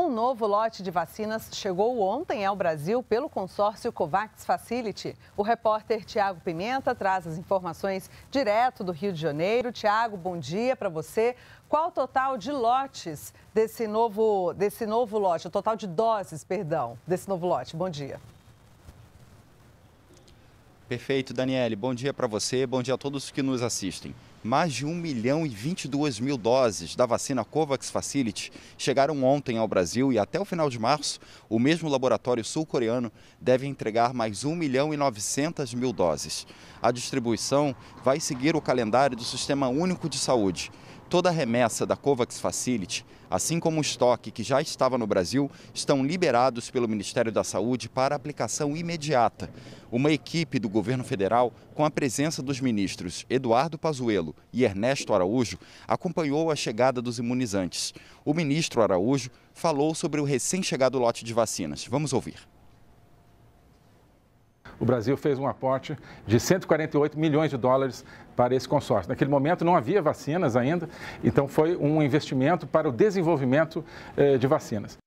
Um novo lote de vacinas chegou ontem ao Brasil pelo consórcio COVAX Facility. O repórter Tiago Pimenta traz as informações direto do Rio de Janeiro. Tiago, bom dia para você. Qual o total de lotes desse novo, desse novo lote, o total de doses, perdão, desse novo lote? Bom dia. Perfeito, Daniele. Bom dia para você, bom dia a todos que nos assistem mais de 1 milhão e 22 mil doses da vacina COVAX Facility chegaram ontem ao Brasil e até o final de março, o mesmo laboratório sul-coreano deve entregar mais 1 milhão e 900 mil doses. A distribuição vai seguir o calendário do Sistema Único de Saúde. Toda a remessa da COVAX Facility, assim como o estoque que já estava no Brasil, estão liberados pelo Ministério da Saúde para aplicação imediata. Uma equipe do governo federal, com a presença dos ministros Eduardo Pazuello, Paulo e Ernesto Araújo acompanhou a chegada dos imunizantes. O ministro Araújo falou sobre o recém-chegado lote de vacinas. Vamos ouvir. O Brasil fez um aporte de 148 milhões de dólares para esse consórcio. Naquele momento não havia vacinas ainda, então foi um investimento para o desenvolvimento eh, de vacinas.